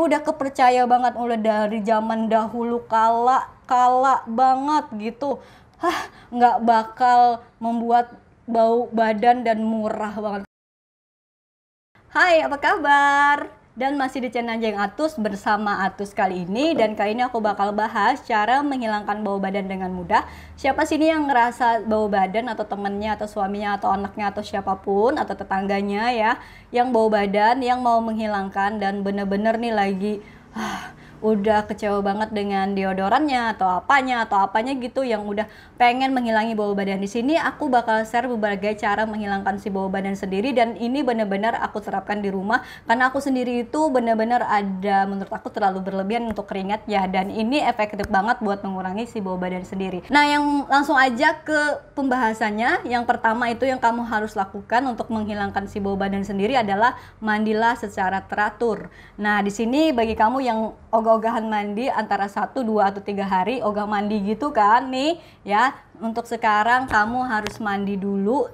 udah kepercaya banget mulai dari zaman dahulu kala kala banget gitu hah nggak bakal membuat bau badan dan murah banget Hai apa kabar dan masih di channel Jeng Atus bersama Atus kali ini dan kali ini aku bakal bahas cara menghilangkan bau badan dengan mudah. Siapa sini yang ngerasa bau badan atau temennya atau suaminya atau anaknya atau siapapun atau tetangganya ya yang bau badan yang mau menghilangkan dan bener-bener nih lagi ah, udah kecewa banget dengan deodorannya atau apanya atau apanya gitu yang udah pengen menghilangi bau badan di sini aku bakal share berbagai cara menghilangkan si bau badan sendiri dan ini benar-benar aku terapkan di rumah karena aku sendiri itu benar-benar ada menurut aku terlalu berlebihan untuk keringat ya dan ini efektif banget buat mengurangi si bau badan sendiri nah yang langsung aja ke pembahasannya yang pertama itu yang kamu harus lakukan untuk menghilangkan si bau badan sendiri adalah mandilah secara teratur nah di sini bagi kamu yang ogah-ogahan mandi antara satu dua atau tiga hari ogah mandi gitu kan nih ya untuk sekarang kamu harus mandi dulu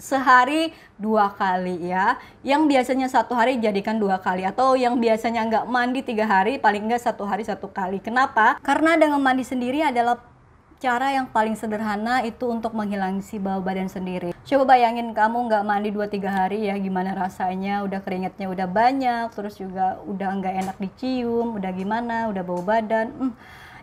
sehari dua kali ya yang biasanya satu hari jadikan dua kali atau yang biasanya nggak mandi tiga hari paling nggak satu hari satu kali kenapa karena dengan mandi sendiri adalah cara yang paling sederhana itu untuk menghilangsi si bau badan sendiri. Coba bayangin kamu nggak mandi 2-3 hari ya gimana rasanya, udah keringatnya udah banyak, terus juga udah nggak enak dicium, udah gimana, udah bau badan. Hmm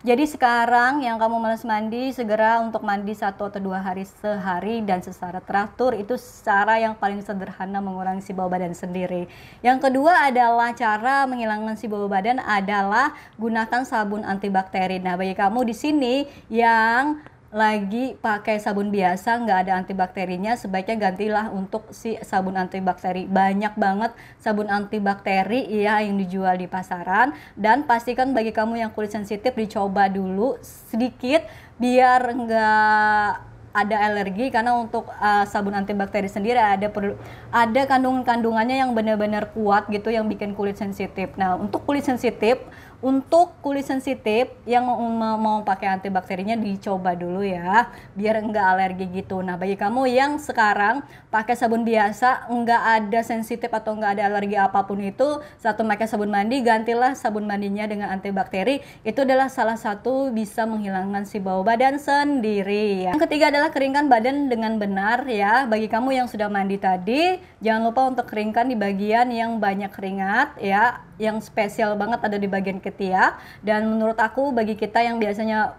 jadi sekarang yang kamu males mandi, segera untuk mandi satu atau dua hari sehari dan secara teratur itu cara yang paling sederhana mengurangi si bau badan sendiri. Yang kedua adalah cara menghilangkan si bau badan adalah gunakan sabun antibakteri. Nah bagi kamu di sini yang lagi pakai sabun biasa nggak ada antibakterinya sebaiknya gantilah untuk si sabun antibakteri banyak banget sabun antibakteri ya yang dijual di pasaran dan pastikan bagi kamu yang kulit sensitif dicoba dulu sedikit biar nggak ada alergi karena untuk uh, sabun antibakteri sendiri ada perlu ada kandungan-kandungannya yang benar-benar kuat gitu yang bikin kulit sensitif. Nah, untuk kulit sensitif untuk kulit sensitif yang mau, mau pakai antibakterinya dicoba dulu ya biar enggak alergi gitu nah bagi kamu yang sekarang pakai sabun biasa enggak ada sensitif atau enggak ada alergi apapun itu satu pakai sabun mandi gantilah sabun mandinya dengan antibakteri itu adalah salah satu bisa menghilangkan si bau badan sendiri ya. yang ketiga adalah keringkan badan dengan benar ya bagi kamu yang sudah mandi tadi jangan lupa untuk keringkan di bagian yang banyak keringat ya yang spesial banget ada di bagian kita ketiak ya. dan menurut aku bagi kita yang biasanya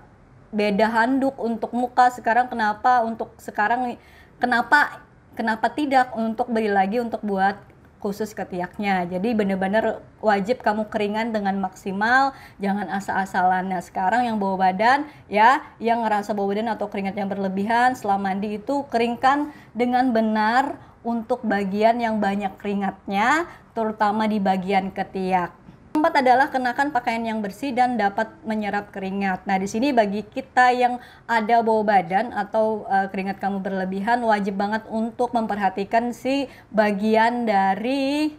beda handuk untuk muka sekarang kenapa untuk sekarang kenapa kenapa tidak untuk beli lagi untuk buat khusus ketiaknya jadi bener-bener wajib kamu keringan dengan maksimal jangan asal-asalan nah sekarang yang bawa badan ya yang ngerasa bawa badan atau keringat yang berlebihan setelah mandi itu keringkan dengan benar untuk bagian yang banyak keringatnya terutama di bagian ketiak empat adalah kenakan pakaian yang bersih dan dapat menyerap keringat. Nah, di sini bagi kita yang ada bau badan atau uh, keringat kamu berlebihan, wajib banget untuk memperhatikan si bagian dari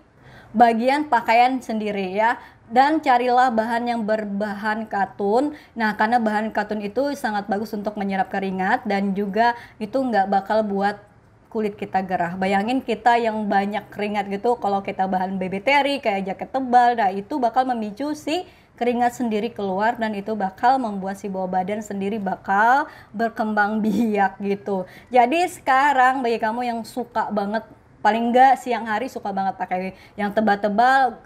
bagian pakaian sendiri ya dan carilah bahan yang berbahan katun. Nah, karena bahan katun itu sangat bagus untuk menyerap keringat dan juga itu nggak bakal buat kulit kita gerah. Bayangin kita yang banyak keringat gitu, kalau kita bahan terry kayak jaket tebal, nah itu bakal memicu si keringat sendiri keluar dan itu bakal membuat si bawah badan sendiri bakal berkembang biak gitu. Jadi sekarang bagi kamu yang suka banget paling enggak siang hari suka banget pakai yang tebal-tebal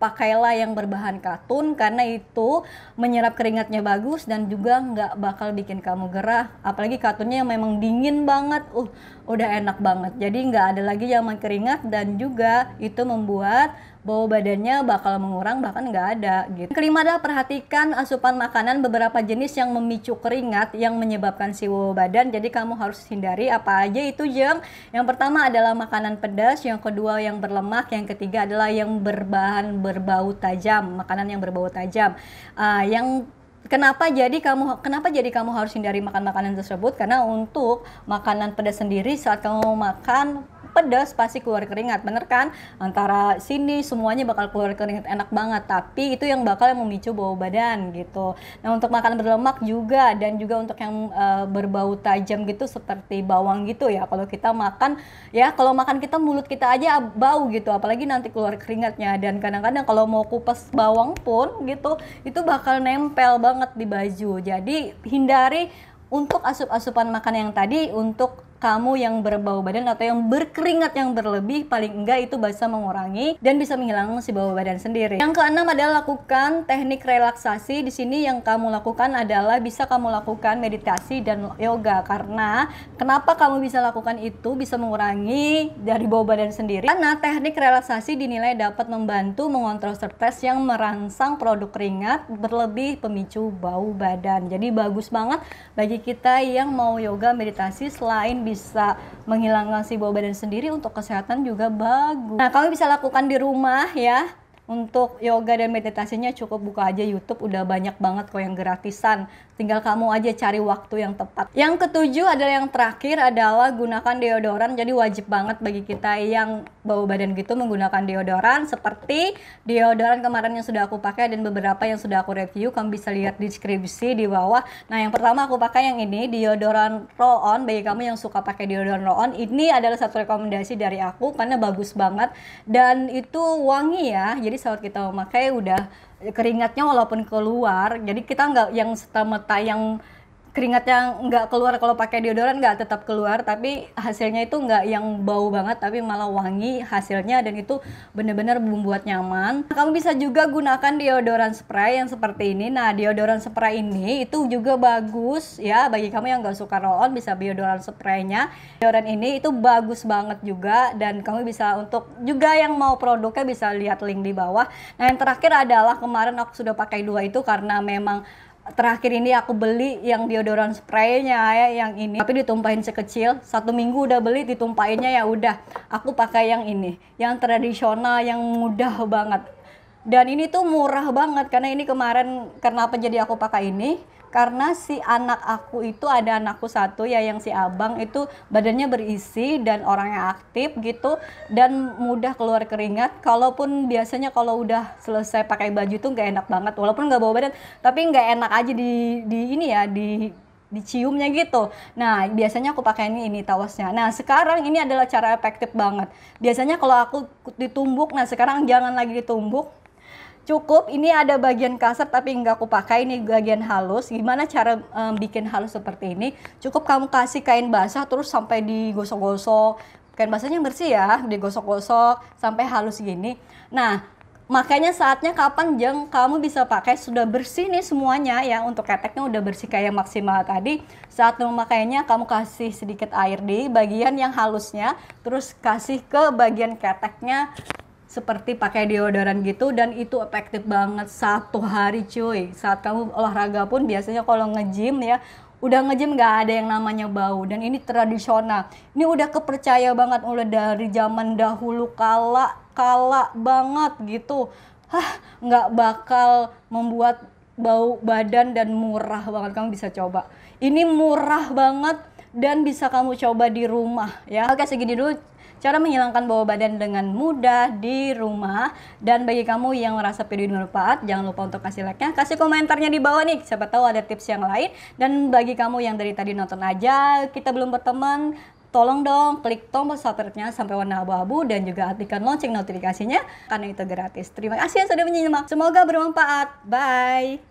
pakailah yang berbahan katun karena itu menyerap keringatnya bagus dan juga nggak bakal bikin kamu gerah apalagi katunnya yang memang dingin banget uh udah enak banget jadi nggak ada lagi yang mengkeringat dan juga itu membuat bau badannya bakal mengurang bahkan nggak ada gitu. Kelima adalah perhatikan asupan makanan beberapa jenis yang memicu keringat yang menyebabkan si badan. Jadi kamu harus hindari apa aja itu jeng. Yang pertama adalah makanan pedas, yang kedua yang berlemak, yang ketiga adalah yang berbahan berbau tajam, makanan yang berbau tajam. Uh, yang kenapa jadi kamu kenapa jadi kamu harus hindari makan makanan tersebut karena untuk makanan pedas sendiri saat kamu makan pedas pasti keluar keringat, bener kan? Antara sini semuanya bakal keluar keringat enak banget, tapi itu yang bakal yang memicu bau badan gitu. Nah untuk makanan berlemak juga dan juga untuk yang e, berbau tajam gitu seperti bawang gitu ya. Kalau kita makan ya kalau makan kita mulut kita aja bau gitu, apalagi nanti keluar keringatnya dan kadang-kadang kalau mau kupas bawang pun gitu itu bakal nempel banget di baju. Jadi hindari untuk asup-asupan makan yang tadi untuk kamu yang berbau badan atau yang berkeringat yang berlebih paling enggak itu bisa mengurangi dan bisa menghilangkan si bau badan sendiri. Yang keenam adalah lakukan teknik relaksasi. Di sini yang kamu lakukan adalah bisa kamu lakukan meditasi dan yoga karena kenapa kamu bisa lakukan itu bisa mengurangi dari bau badan sendiri karena teknik relaksasi dinilai dapat membantu mengontrol stres yang merangsang produk keringat berlebih pemicu bau badan. Jadi bagus banget bagi kita yang mau yoga meditasi selain bisa menghilangkan si bau badan sendiri untuk kesehatan juga bagus. Nah, kamu bisa lakukan di rumah ya. Untuk yoga dan meditasinya cukup buka aja YouTube, udah banyak banget kok yang gratisan. Tinggal kamu aja cari waktu yang tepat. Yang ketujuh adalah yang terakhir adalah gunakan deodoran. Jadi wajib banget bagi kita yang bau badan gitu menggunakan deodoran seperti deodoran kemarin yang sudah aku pakai dan beberapa yang sudah aku review kamu bisa lihat di deskripsi di bawah nah yang pertama aku pakai yang ini deodoran roll on bagi kamu yang suka pakai deodoran roll on ini adalah satu rekomendasi dari aku karena bagus banget dan itu wangi ya jadi saat kita memakai udah keringatnya walaupun keluar jadi kita nggak yang setemata yang Keringat yang nggak keluar kalau pakai deodoran nggak tetap keluar tapi hasilnya itu nggak yang bau banget tapi malah wangi hasilnya dan itu benar-benar membuat nyaman kamu bisa juga gunakan deodoran spray yang seperti ini nah deodoran spray ini itu juga bagus ya bagi kamu yang nggak suka roll on bisa deodoran spraynya deodoran ini itu bagus banget juga dan kamu bisa untuk juga yang mau produknya bisa lihat link di bawah nah yang terakhir adalah kemarin aku sudah pakai dua itu karena memang terakhir ini aku beli yang deodoran spraynya ya yang ini tapi ditumpahin sekecil satu minggu udah beli ditumpahinnya ya udah aku pakai yang ini yang tradisional yang mudah banget dan ini tuh murah banget karena ini kemarin kenapa jadi aku pakai ini karena si anak aku itu ada anakku satu ya yang si abang itu badannya berisi dan orangnya aktif gitu dan mudah keluar keringat kalaupun biasanya kalau udah selesai pakai baju tuh nggak enak banget walaupun nggak bawa badan tapi nggak enak aja di di ini ya di diciumnya gitu. Nah, biasanya aku pakai ini ini tawasnya. Nah, sekarang ini adalah cara efektif banget. Biasanya kalau aku ditumbuk, nah sekarang jangan lagi ditumbuk, cukup ini ada bagian kasar tapi nggak aku pakai ini bagian halus gimana cara um, bikin halus seperti ini cukup kamu kasih kain basah terus sampai digosok-gosok kain basahnya bersih ya digosok-gosok sampai halus gini nah makanya saatnya kapan jeng kamu bisa pakai sudah bersih nih semuanya ya untuk keteknya udah bersih kayak maksimal tadi saat memakainya kamu kasih sedikit air di bagian yang halusnya terus kasih ke bagian keteknya seperti pakai deodoran gitu dan itu efektif banget satu hari cuy saat kamu olahraga pun biasanya kalau nge-gym ya udah nge-gym nggak ada yang namanya bau dan ini tradisional ini udah kepercaya banget oleh dari zaman dahulu kala kala banget gitu hah nggak bakal membuat bau badan dan murah banget kamu bisa coba ini murah banget dan bisa kamu coba di rumah ya oke segini dulu cara menghilangkan bau badan dengan mudah di rumah. Dan bagi kamu yang merasa video ini bermanfaat, jangan lupa untuk kasih like-nya, kasih komentarnya di bawah nih. Siapa tahu ada tips yang lain. Dan bagi kamu yang dari tadi nonton aja, kita belum berteman, tolong dong klik tombol subscribe-nya sampai warna abu-abu dan juga aktifkan lonceng notifikasinya karena itu gratis. Terima kasih yang sudah menyimak. Semoga bermanfaat. Bye.